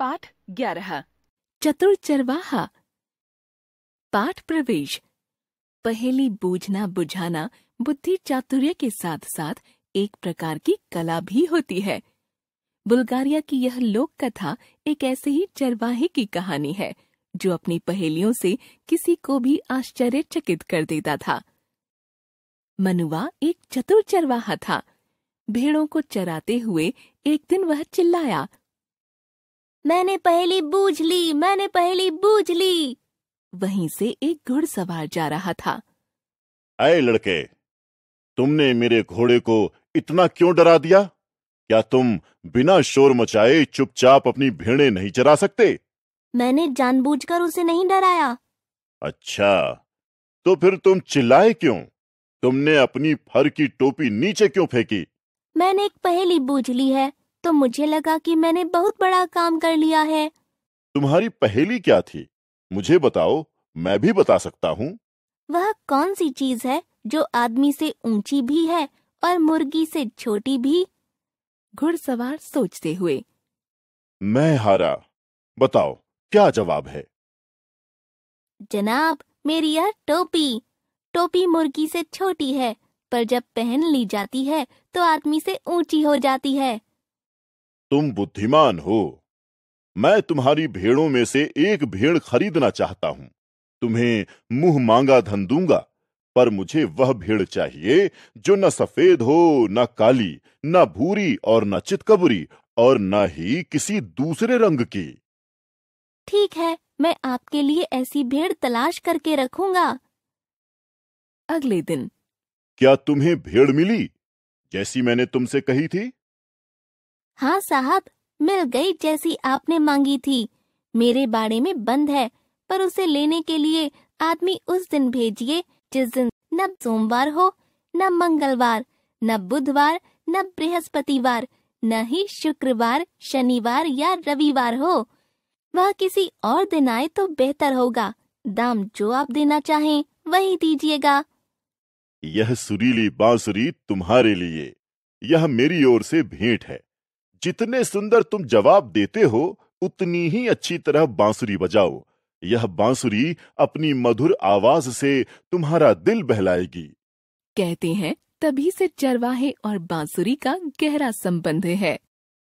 पाठ ग्यारह चतुर चरवाहा पाठ प्रवेश पहली बूझना बुझाना बुद्धि चातुर्य के साथ साथ एक प्रकार की कला भी होती है बुल्गारिया की यह लोक कथा एक ऐसे ही चरवाहे की कहानी है जो अपनी पहेलियों से किसी को भी आश्चर्यचकित कर देता था मनुआ एक चतुर चरवाहा था भेड़ों को चराते हुए एक दिन वह चिल्लाया मैंने पहली बूझ ली मैंने पहली बूझ ली वहीं से एक घुड़सवार जा रहा था अय लड़के तुमने मेरे घोड़े को इतना क्यों डरा दिया क्या तुम बिना शोर मचाए चुपचाप अपनी भेड़े नहीं चरा सकते मैंने जानबूझकर उसे नहीं डराया अच्छा तो फिर तुम चिल्लाए क्यों तुमने अपनी फर की टोपी नीचे क्यों फेंकी मैंने एक पहेली बूझ ली है तो मुझे लगा कि मैंने बहुत बड़ा काम कर लिया है तुम्हारी पहेली क्या थी मुझे बताओ मैं भी बता सकता हूँ वह कौन सी चीज है जो आदमी से ऊंची भी है और मुर्गी से छोटी भी घुड़सवार सोचते हुए मैं हारा बताओ क्या जवाब है जनाब मेरी यह टोपी टोपी मुर्गी से छोटी है पर जब पहन ली जाती है तो आदमी से ऊंची हो जाती है तुम बुद्धिमान हो मैं तुम्हारी भेड़ों में से एक भेड़ खरीदना चाहता हूं तुम्हें मुंह मांगा धन दूंगा पर मुझे वह भेड़ चाहिए जो न सफेद हो न काली न भूरी और न चितकबरी और न ही किसी दूसरे रंग की ठीक है मैं आपके लिए ऐसी भेड़ तलाश करके रखूंगा अगले दिन क्या तुम्हें भेड़ मिली जैसी मैंने तुमसे कही थी हाँ साहब मिल गई जैसी आपने मांगी थी मेरे बाड़े में बंद है पर उसे लेने के लिए आदमी उस दिन भेजिए जिस दिन न सोमवार हो न मंगलवार न बुधवार न बृहस्पतिवार न ही शुक्रवार शनिवार या रविवार हो वह किसी और दिन आए तो बेहतर होगा दाम जो आप देना चाहें वही दीजिएगा यह सुरीली बांसुरी तुम्हारे लिए यह मेरी ओर से भेंट है जितने सुंदर तुम जवाब देते हो उतनी ही अच्छी तरह बांसुरी बजाओ यह बांसुरी अपनी मधुर आवाज से तुम्हारा दिल बहलाएगी कहते हैं तभी से चरवाहे और बांसुरी का गहरा संबंध है